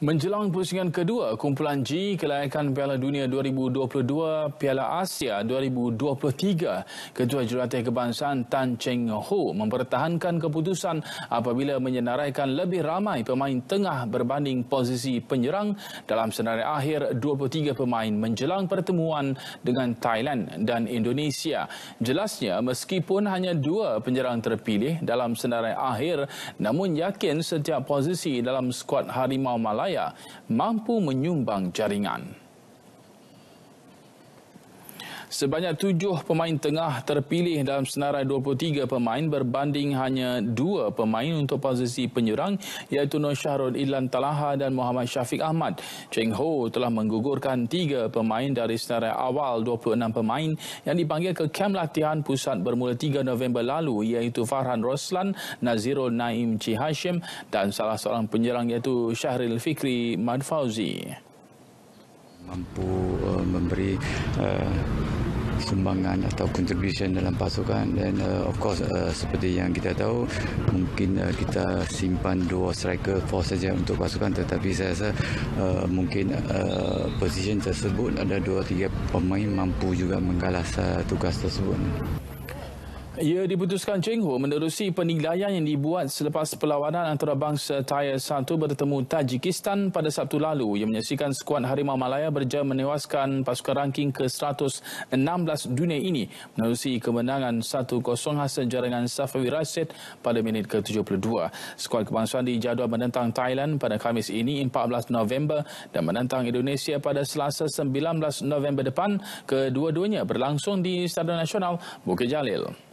Menjelang pusingan kedua, kumpulan G kelayakan Piala Dunia 2022, Piala Asia 2023, Ketua Jurulatih Kebangsaan Tan Cheng Ho mempertahankan keputusan apabila menyenaraikan lebih ramai pemain tengah berbanding posisi penyerang dalam senarai akhir 23 pemain menjelang pertemuan dengan Thailand dan Indonesia. Jelasnya, meskipun hanya dua penyerang terpilih dalam senarai akhir, namun yakin setiap posisi dalam skuad Harimau malay. Jaya mampu menyumbang jaringan. Sebanyak tujuh pemain tengah terpilih dalam senarai 23 pemain berbanding hanya dua pemain untuk posisi penyerang iaitu Nur Syahrul Ilan Talaha dan Muhammad Syafiq Ahmad. Cheng Ho telah menggugurkan tiga pemain dari senarai awal 26 pemain yang dipanggil ke kem latihan pusat bermula 3 November lalu iaitu Farhan Roslan, Nazirul Naim Chi Hashim dan salah seorang penyerang iaitu Syahril Fikri Madfauzi. Mampu memberi eh, sumbangan atau kontribusi dalam pasukan dan uh, of course uh, seperti yang kita tahu mungkin uh, kita simpan dua striker force saja untuk pasukan tetapi saya rasa uh, mungkin uh, position tersebut ada dua tiga pemain mampu juga menggalas uh, tugas tersebut ia diputuskan Cheng Ho menerusi penilaian yang dibuat selepas perlawanan antara bangsa Tyre 1 bertemu Tajikistan pada Sabtu lalu yang menyaksikan skuad Harimau Malaya berjaya menewaskan pasukan ranking ke-116 dunia ini menerusi kemenangan 1-0 hasil jaringan Safawi Rashid pada minit ke-72. Skuad kebangsaan dijadual menentang Thailand pada Khamis ini 14 November dan menentang Indonesia pada Selasa 19 November depan. Kedua-duanya berlangsung di Stadion Nasional Bukit Jalil.